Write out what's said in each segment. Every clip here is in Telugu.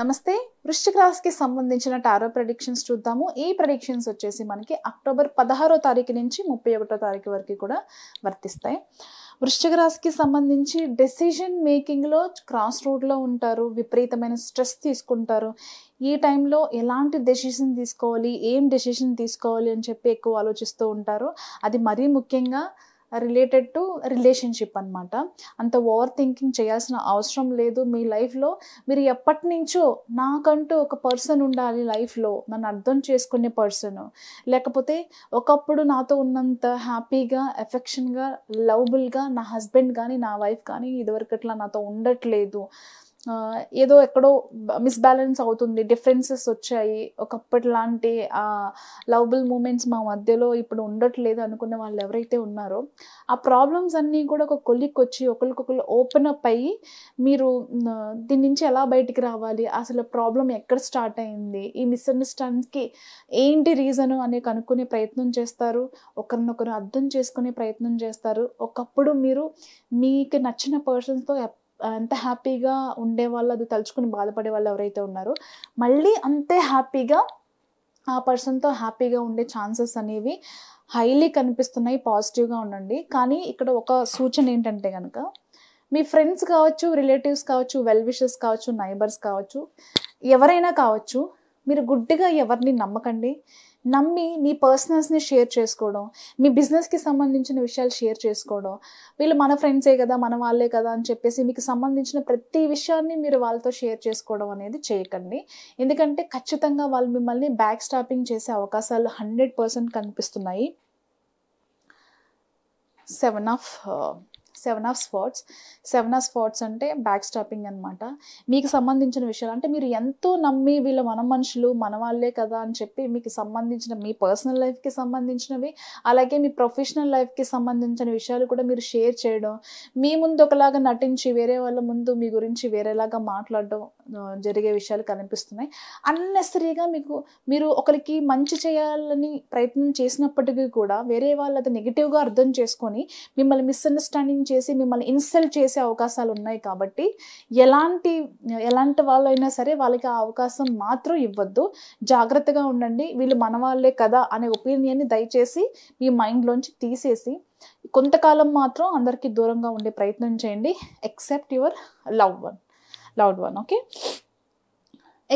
నమస్తే వృశ్చిక రాశికి సంబంధించిన టారో ప్రొడిక్షన్స్ చూద్దాము ఈ ప్రొడిక్షన్స్ వచ్చేసి మనకి అక్టోబర్ పదహారో తారీఖు నుంచి ముప్పై ఒకటో తారీఖు వరకు కూడా వర్తిస్తాయి వృశ్చిక రాశికి సంబంధించి డెసిషన్ మేకింగ్లో క్రాస్ రోడ్లో ఉంటారు విపరీతమైన స్ట్రెస్ తీసుకుంటారు ఈ టైంలో ఎలాంటి డెసిషన్ తీసుకోవాలి ఏం డెసిషన్ తీసుకోవాలి అని చెప్పి ఎక్కువ ఆలోచిస్తూ ఉంటారు అది మరీ ముఖ్యంగా రిలేటెడ్ టు రిలేషన్షిప్ అనమాట అంత ఓవర్ థింకింగ్ చేయాల్సిన అవసరం లేదు మీ లైఫ్లో మీరు ఎప్పటి నుంచో నాకంటూ ఒక పర్సన్ ఉండాలి లైఫ్లో నన్ను అర్థం చేసుకునే పర్సన్ లేకపోతే ఒకప్పుడు నాతో ఉన్నంత హ్యాపీగా ఎఫెక్షన్గా లవబుల్గా నా హస్బెండ్ కానీ నా వైఫ్ కానీ ఇదివరకట్లా నాతో ఉండట్లేదు ఏదో ఎక్కడో మిస్బ్యాలెన్స్ అవుతుంది డిఫరెన్సెస్ వచ్చాయి ఒకప్పటి లాంటి లవబుల్ మూమెంట్స్ మా మధ్యలో ఇప్పుడు ఉండట్లేదు అనుకున్న వాళ్ళు ఎవరైతే ఉన్నారో ఆ ప్రాబ్లమ్స్ అన్నీ కూడా ఒక కొలిక్ వచ్చి ఒకరికొకరు ఓపెన్ అప్ అయ్యి మీరు దీని నుంచి ఎలా బయటికి రావాలి అసలు ప్రాబ్లం ఎక్కడ స్టార్ట్ అయింది ఈ మిస్అండర్స్టాండింగ్స్కి ఏంటి రీజను అని కనుక్కునే ప్రయత్నం చేస్తారు ఒకరినొకరు అర్థం చేసుకునే ప్రయత్నం చేస్తారు ఒకప్పుడు మీరు మీకు నచ్చిన పర్సన్స్తో అంత హ్యాపీగా ఉండే వాళ్ళు అది తలుచుకుని బాధపడే వాళ్ళు ఎవరైతే ఉన్నారో మళ్ళీ అంతే హ్యాపీగా ఆ పర్సన్తో హ్యాపీగా ఉండే ఛాన్సెస్ అనేవి హైలీ కనిపిస్తున్నాయి పాజిటివ్గా ఉండండి కానీ ఇక్కడ ఒక సూచన ఏంటంటే కనుక మీ ఫ్రెండ్స్ కావచ్చు రిలేటివ్స్ కావచ్చు వెల్ విషెస్ కావచ్చు నైబర్స్ కావచ్చు ఎవరైనా కావచ్చు మీరు గుడ్డిగా ఎవరిని నమ్మకండి నమ్మి మీ పర్సనల్స్ని షేర్ చేసుకోవడం మీ బిజినెస్కి సంబంధించిన విషయాలు షేర్ చేసుకోవడం వీళ్ళు మన ఫ్రెండ్సే కదా మన వాళ్ళే కదా అని చెప్పేసి మీకు సంబంధించిన ప్రతి విషయాన్ని మీరు వాళ్ళతో షేర్ చేసుకోవడం అనేది చేయకండి ఎందుకంటే ఖచ్చితంగా వాళ్ళు మిమ్మల్ని బ్యాక్ స్టాపింగ్ చేసే అవకాశాలు హండ్రెడ్ పర్సెంట్ కనిపిస్తున్నాయి seven of seven of spots seven of spots అంటే బ్యాక్ స్టాపింగ్ అనమాట మీకు సంబంధించిన విషయాలు అంటే మీరు ఎంతో నమ్మి వీళ్ళు మన మనుషులు మన వాళ్ళే కదా అని చెప్పి మీకు సంబంధించిన మీ పర్సనల్ లైఫ్కి సంబంధించినవి అలాగే మీ ప్రొఫెషనల్ లైఫ్కి సంబంధించిన విషయాలు కూడా మీరు షేర్ చేయడం మీ ముందు ఒకలాగా నటించి వేరే వాళ్ళ ముందు మీ గురించి వేరేలాగా మాట్లాడడం జరిగే విషయాలు కనిపిస్తున్నాయి అన్నెసరీగా మీకు మీరు ఒకరికి మంచి చేయాలని ప్రయత్నం చేసినప్పటికీ కూడా వేరే వాళ్ళు అది నెగిటివ్గా అర్థం చేసుకొని మిమ్మల్ని మిస్అండర్స్టాండింగ్ చేసి మిమ్మల్ని ఇన్సల్ట్ చేసే అవకాశాలు ఉన్నాయి కాబట్టి ఎలాంటి ఎలాంటి వాళ్ళైనా సరే వాళ్ళకి ఆ అవకాశం మాత్రం ఇవ్వద్దు జాగ్రత్తగా ఉండండి వీళ్ళు మన వాళ్ళే కదా అనే ఒపీనియన్ని దయచేసి మీ మైండ్లోంచి తీసేసి కొంతకాలం మాత్రం అందరికీ దూరంగా ఉండే ప్రయత్నం చేయండి except your love one loved one okay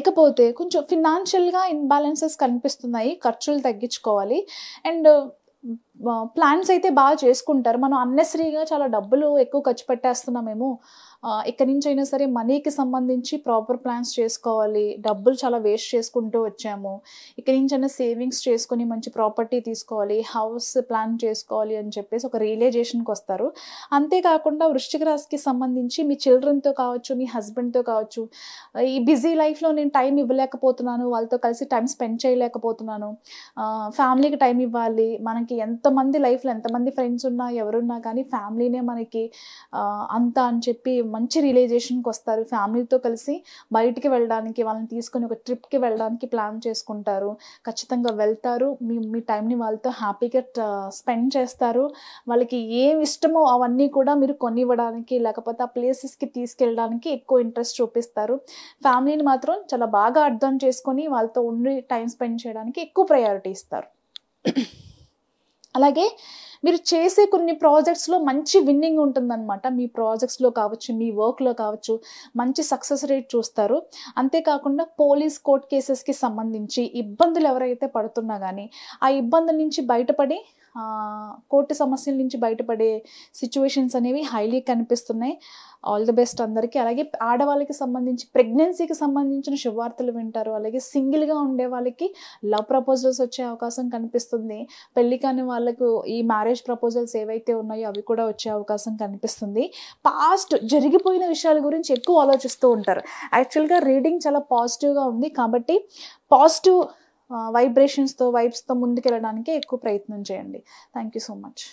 ఇకపోతే కొంచెం ఫినాన్షియల్గా ఇన్బ్యాలెన్సెస్ కనిపిస్తున్నాయి ఖర్చులు తగ్గించుకోవాలి అండ్ ప్లాన్స్ అయితే బాగా చేసుకుంటారు మనం అన్నెసరీగా చాలా డబ్బులు ఎక్కువ ఖర్చు పెట్టేస్తున్నామేమో ఇక్కడి నుంచి అయినా సరే మనీకి సంబంధించి ప్రాపర్ ప్లాన్స్ చేసుకోవాలి డబ్బులు చాలా వేస్ట్ చేసుకుంటూ వచ్చాము ఇక్కడి నుంచి అయినా సేవింగ్స్ చేసుకుని మంచి ప్రాపర్టీ తీసుకోవాలి హౌస్ ప్లాన్ చేసుకోవాలి అని చెప్పేసి ఒక రియలైజేషన్కి వస్తారు అంతేకాకుండా వృష్టిక రాశికి సంబంధించి మీ చిల్డ్రన్తో కావచ్చు మీ హస్బెండ్తో కావచ్చు ఈ బిజీ లైఫ్లో నేను టైం ఇవ్వలేకపోతున్నాను వాళ్ళతో కలిసి టైం స్పెండ్ చేయలేకపోతున్నాను ఫ్యామిలీకి టైం ఇవ్వాలి మనకి ఎంత ఎంతమంది లైఫ్లో ఎంతమంది ఫ్రెండ్స్ ఉన్నా ఎవరున్నా కానీ ఫ్యామిలీనే మనకి అంత అని చెప్పి మంచి రియలైజేషన్కి వస్తారు ఫ్యామిలీతో కలిసి బయటికి వెళ్ళడానికి వాళ్ళని తీసుకొని ఒక ట్రిప్కి వెళ్ళడానికి ప్లాన్ చేసుకుంటారు ఖచ్చితంగా వెళ్తారు మీ మీ టైంని వాళ్ళతో హ్యాపీగా స్పెండ్ చేస్తారు వాళ్ళకి ఏం ఇష్టమో అవన్నీ కూడా మీరు కొనివ్వడానికి లేకపోతే ఆ ప్లేసెస్కి తీసుకెళ్ళడానికి ఎక్కువ ఇంట్రెస్ట్ చూపిస్తారు ఫ్యామిలీని మాత్రం చాలా బాగా అర్థం చేసుకొని వాళ్ళతో ఉండి టైం స్పెండ్ చేయడానికి ఎక్కువ ప్రయారిటీ ఇస్తారు అలాగే మీరు చేసే కొన్ని ప్రాజెక్ట్స్లో మంచి విన్నింగ్ ఉంటుందన్నమాట మీ ప్రాజెక్ట్స్లో కావచ్చు మీ వర్క్లో కావచ్చు మంచి సక్సెస్ రేట్ చూస్తారు అంతేకాకుండా పోలీస్ కోర్ట్ కేసెస్కి సంబంధించి ఇబ్బందులు ఎవరైతే పడుతున్నా కానీ ఆ ఇబ్బందుల నుంచి బయటపడి కోర్టు సమస్యల నుంచి బయటపడే సిచ్యువేషన్స్ అనేవి హైలీ కనిపిస్తున్నాయి ఆల్ ది బెస్ట్ అందరికీ అలాగే ఆడవాళ్ళకి సంబంధించి ప్రెగ్నెన్సీకి సంబంధించిన శుభవార్తలు వింటారు అలాగే సింగిల్గా ఉండే వాళ్ళకి లవ్ ప్రపోజల్స్ వచ్చే అవకాశం కనిపిస్తుంది పెళ్లి కాని వాళ్ళకు ఈ మ్యారేజ్ ప్రపోజల్స్ ఏవైతే ఉన్నాయో అవి కూడా వచ్చే అవకాశం కనిపిస్తుంది పాస్ట్ జరిగిపోయిన విషయాల గురించి ఎక్కువ ఆలోచిస్తూ ఉంటారు యాక్చువల్గా రీడింగ్ చాలా పాజిటివ్గా ఉంది కాబట్టి పాజిటివ్ వైబ్రేషన్స్తో వైబ్స్తో ముందుకెళ్ళడానికి ఎక్కువ ప్రయత్నం చేయండి థ్యాంక్ యూ సో మచ్